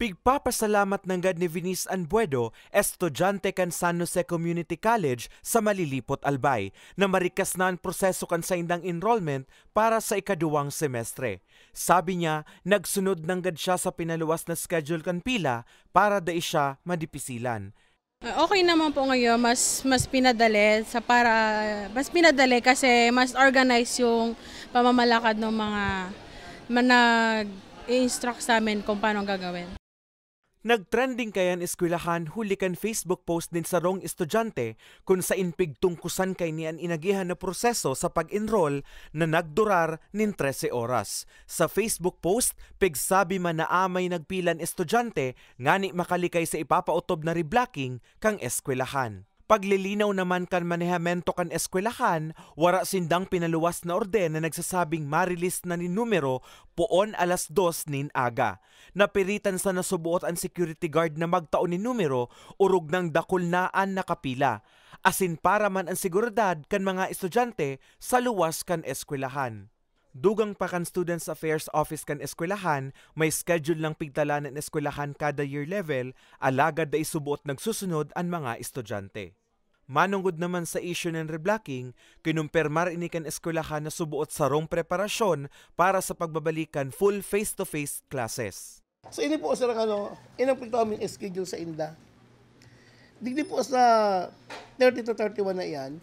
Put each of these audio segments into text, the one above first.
Pigpapasalamat ng God ni Vinice Anbuedo, estudyante kan San Jose Community College sa Malilipot Albay na marikas na ang proseso kan sa indang enrollment para sa ikaduwang semestre. Sabi niya, nagsunod ng God siya sa pinaluwas na schedule kan pila para da siya madipisilan. Ah, okay naman po ngayon, mas mas pinadali sa para mas pinadali kasi mas organized yung pamamalakad ng mga manag i-instruct sa amin kung paano gagawin. Nagtrending kayan eskwelahan hulikan Facebook post din sa rong estudyante kun sa inpig tungkusan kay niyan inagihan na proseso sa pag-enroll na nagdurar nin 13 oras. Sa Facebook post, pigsabi man na amay nagpilan estudyante ngani makalikay sa ipapautob na reblocking kang eskwelahan. Paglilinaw naman kan manehamento kan eskwelahan, wara sindang pinaluwas na orden na nagsasabing marilis na ni numero puon alas dos nin aga. Napiritan sa nasubuot ang security guard na magtaon ni numero urog ng dakulnaan na kapila. Asin para man ang seguridad kan mga estudyante sa luwas kan eskwelahan dugang pa kan Students Affairs Office kan eskwelahan, may schedule lang pigtalanan ng eskwelahan kada year level, alagad da isubuot nagsusunod ang mga estudyante. Manungod naman sa issue ng reblocking, kinumpirmar ini kan eskwelahan na subuot sa sarong preparasyon para sa pagbabalikan full face-to-face -face classes. So ini po sir ano, inang pagkaming schedule sa INDA. Digdi po sa 30 to 31 na iyan,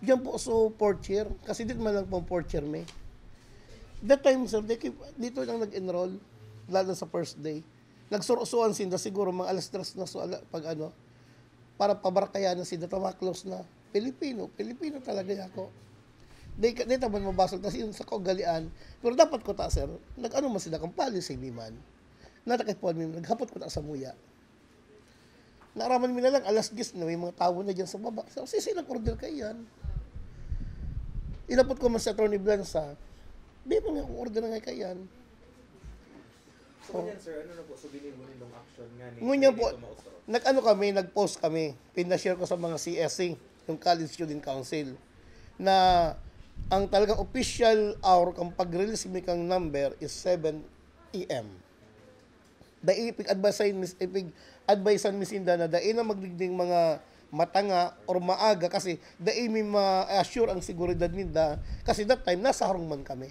diyan po so fourth year, kasi dito man lang pong fourth year may. That time sir, dito lang nag-enroll, lalo sa first day. Nagsurusuan sinda siguro mga alas 3 na so, pag ano, para pabarkayanan si Dr. Maclos na Pilipino, Pilipino talaga ako. Di, di taman mabasag na yun sa kaugalian. Pero dapat ko ta, sir, nag-ano man sila kang policy ni man. Natakipon mo, naghapot ko ta sa muya. Naraman mo na lang, alas 10 na may mga tao na dyan sa baba. So, si lang order kay yan. Inapot ko man si Atty. Blanca, di mo nga order na nga kay yan. So, oh. sir, ano na po, sabihin mo nilong action nga ni Ngunyan po, nag-ano kami, nag-post kami, pinashare ko sa mga CSC, yung College Student Council, na ang talagang official hour kang pag-release mo kang number is 7 a.m. Daipig advisean mis ipig advisean mis inda na dai na magdigding mga matanga or maaga kasi dai may ma-assure ang seguridad ninda kasi that time nasa harong man kami.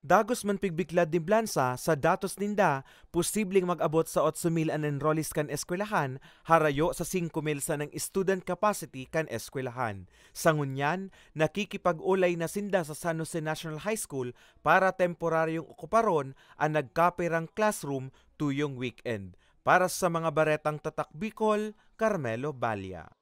Dagos man pigbiklad ni Blansa sa datos ninda, posibleng mag-abot sa 8,000 an enrollees kan eskwelahan, harayo sa 5,000 sa ng student capacity kan eskwelahan. Sa Sangunyan, nakikipag-ulay na sinda sa San Jose National High School para temporaryong okuparon ang nagkaperang classroom tuyong weekend. Para sa mga baretang tatak Bicol, Carmelo Balia.